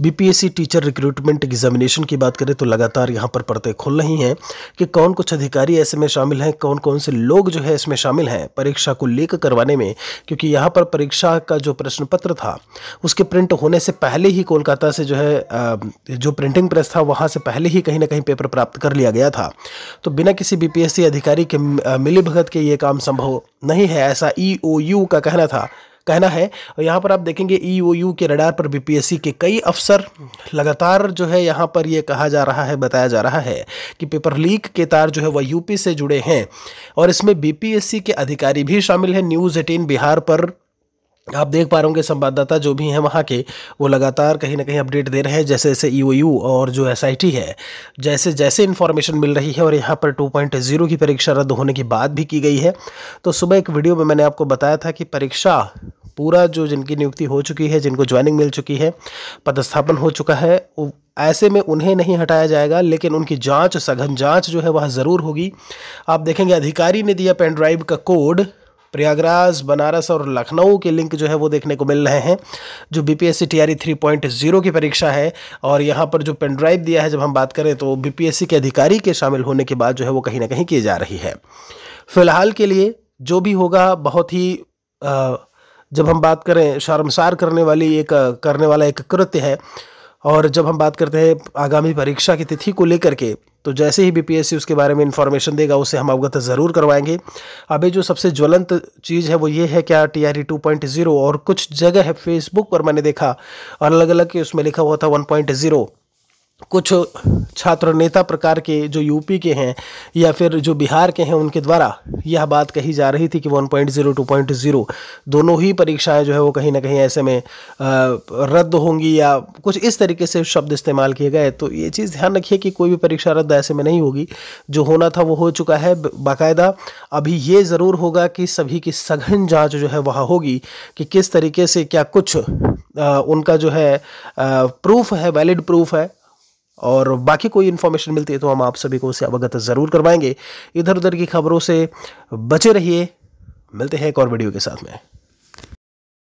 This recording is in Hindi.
बीपीएससी टीचर रिक्रूटमेंट एग्जामिनेशन की बात करें तो लगातार यहाँ पर पड़ते खुल रही हैं कि कौन कुछ अधिकारी ऐसे में शामिल हैं कौन कौन से लोग जो है इसमें शामिल हैं परीक्षा को लीक करवाने में क्योंकि यहाँ पर परीक्षा का जो प्रश्न पत्र था उसके प्रिंट होने से पहले ही कोलकाता से जो है जो प्रिंटिंग प्रेस था वहाँ से पहले ही कहीं ना कहीं पेपर प्राप्त कर लिया गया था तो बिना किसी बी अधिकारी के मिली के ये काम संभव नहीं है ऐसा ई e का कहना था कहना है और यहाँ पर आप देखेंगे ई e के रडार पर बीपीएससी के कई अफसर लगातार जो है यहाँ पर ये कहा जा रहा है बताया जा रहा है कि पेपर लीक के तार जो है वह यूपी से जुड़े हैं और इसमें बीपीएससी के अधिकारी भी शामिल हैं न्यूज़ एटीन बिहार पर आप देख पा रहे होंगे संवाददाता जो भी हैं वहाँ के वो लगातार कहीं ना कहीं अपडेट दे रहे हैं जैसे जैसे ई e और जो एस है जैसे जैसे इन्फॉर्मेशन मिल रही है और यहाँ पर 2.0 की परीक्षा रद्द होने की बात भी की गई है तो सुबह एक वीडियो में मैंने आपको बताया था कि परीक्षा पूरा जो जिनकी नियुक्ति हो चुकी है जिनको ज्वाइनिंग मिल चुकी है पदस्थापन हो चुका है ऐसे में उन्हें नहीं हटाया जाएगा लेकिन उनकी जांच सघन जांच जो है वह ज़रूर होगी आप देखेंगे अधिकारी ने दिया पेनड्राइव का कोड प्रयागराज बनारस और लखनऊ के लिंक जो है वो देखने को मिल रहे हैं जो B P S C T R three point zero की परीक्षा है और यहाँ पर जो पेनड्राइव दिया है जब हम बात करें तो बी पी एस सी के अधिकारी के शामिल होने के बाद जो है वो कहीं ना कहीं की जा रही है फिलहाल के लिए जो भी होगा बहुत ही जब हम बात करें शर्मसार करने वाली एक करने वाला एक कृत्य है और जब हम बात करते हैं आगामी परीक्षा की तिथि को लेकर के तो जैसे ही बीपीएससी उसके बारे में इन्फॉर्मेशन देगा उसे हम अवगत ज़रूर करवाएंगे अभी जो सबसे ज्वलंत चीज़ है वो ये है क्या T R two point zero और कुछ जगह है फेसबुक पर मैंने देखा अलग अलग उसमें लिखा हुआ था वन पॉइंट ज़ीरो कुछ छात्र नेता प्रकार के जो यूपी के हैं या फिर जो बिहार के हैं उनके द्वारा यह बात कही जा रही थी कि 1.0 2.0 दोनों ही परीक्षाएं जो है वो कहीं ना कहीं ऐसे में रद्द होंगी या कुछ इस तरीके से शब्द इस्तेमाल किए गए तो ये चीज़ ध्यान रखिए कि कोई भी परीक्षा रद्द ऐसे में नहीं होगी जो होना था वो हो चुका है बाकायदा अभी ये ज़रूर होगा कि सभी की सघन जाँच जो है वह होगी कि किस तरीके से क्या कुछ आ, उनका जो है आ, प्रूफ है वैलिड प्रूफ है और बाकी कोई इन्फॉर्मेशन मिलती है तो हम आप सभी को उससे अवगत ज़रूर करवाएंगे इधर उधर की खबरों से बचे रहिए मिलते हैं एक और वीडियो के साथ में